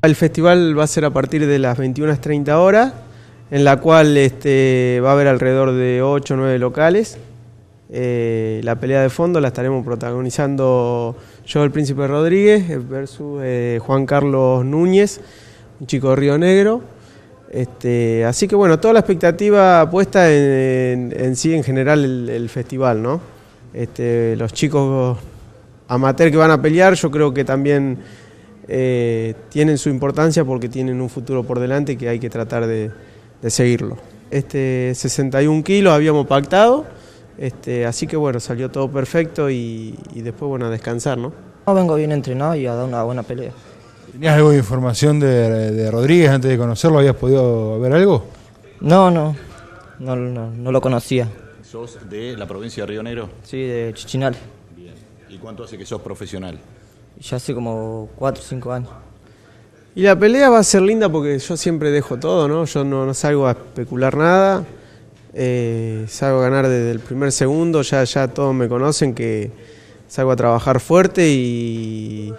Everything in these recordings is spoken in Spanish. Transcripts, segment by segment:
El festival va a ser a partir de las 21.30 horas, en la cual este, va a haber alrededor de 8 o 9 locales. Eh, la pelea de fondo la estaremos protagonizando yo, el Príncipe Rodríguez, versus eh, Juan Carlos Núñez, un chico de Río Negro. Este, así que bueno, toda la expectativa puesta en, sí, en general, el, festival, ¿no? Este, los chicos amateur que van a pelear, yo creo que también eh, tienen su importancia porque tienen un futuro por delante que hay que tratar de, seguirlo. Este 61 kilos habíamos pactado, este, así que bueno, salió todo perfecto y, después bueno, a descansar, ¿no? No, vengo bien entrenado y ha dado una buena pelea. ¿Tenías algo información de, Rodríguez antes de conocerlo? ¿Habías podido ver algo? No, no, no, no, no lo conocía. ¿Sos de la provincia de Río Negro? Sí, de Chichinal. Bien. ¿Y cuánto hace que sos profesional? ya hace como 4 o 5 años. Y la pelea va a ser linda porque yo siempre dejo todo, ¿no? Yo no, salgo a especular nada, eh, salgo a ganar desde el primer segundo, ya, ya todos me conocen que salgo a trabajar fuerte y,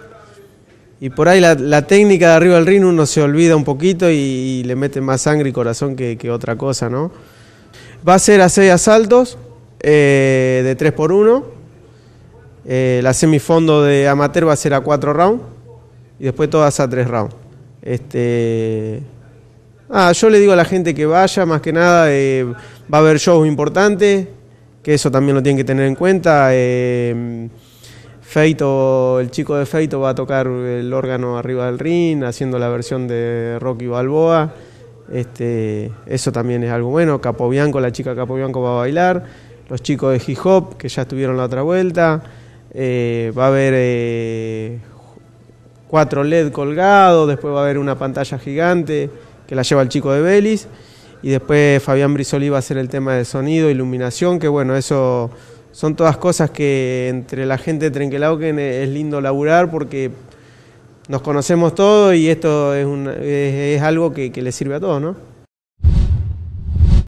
y por ahí la, técnica de arriba del ring uno se olvida un poquito y, le mete más sangre y corazón que, otra cosa, ¿no? Va a ser a 6 asaltos eh, de 3 por 1 eh, la semifondo de amateur va a ser a cuatro rounds y después todas a tres rounds. Este, ah, yo le digo a la gente que vaya, más que nada, eh, va a haber shows importantes, que eso también lo tienen que tener en cuenta. Em, Feito, el chico de Feito va a tocar el órgano arriba del ring, haciendo la versión de Rocky Balboa. Este, eso también es algo bueno. Capobianco, la chica Capobianco va a bailar. Los chicos de hip hop que ya estuvieron la otra vuelta. Eh, va a haber eh, cuatro LED colgados, después va a haber una pantalla gigante que la lleva el chico de Belis. Y después Fabián Brisoli va a hacer el tema de sonido, iluminación, que bueno, eso son todas cosas que entre la gente de Trenquelauquen es lindo laburar porque nos conocemos todos y esto es, es, algo que, le sirve a todos, ¿no?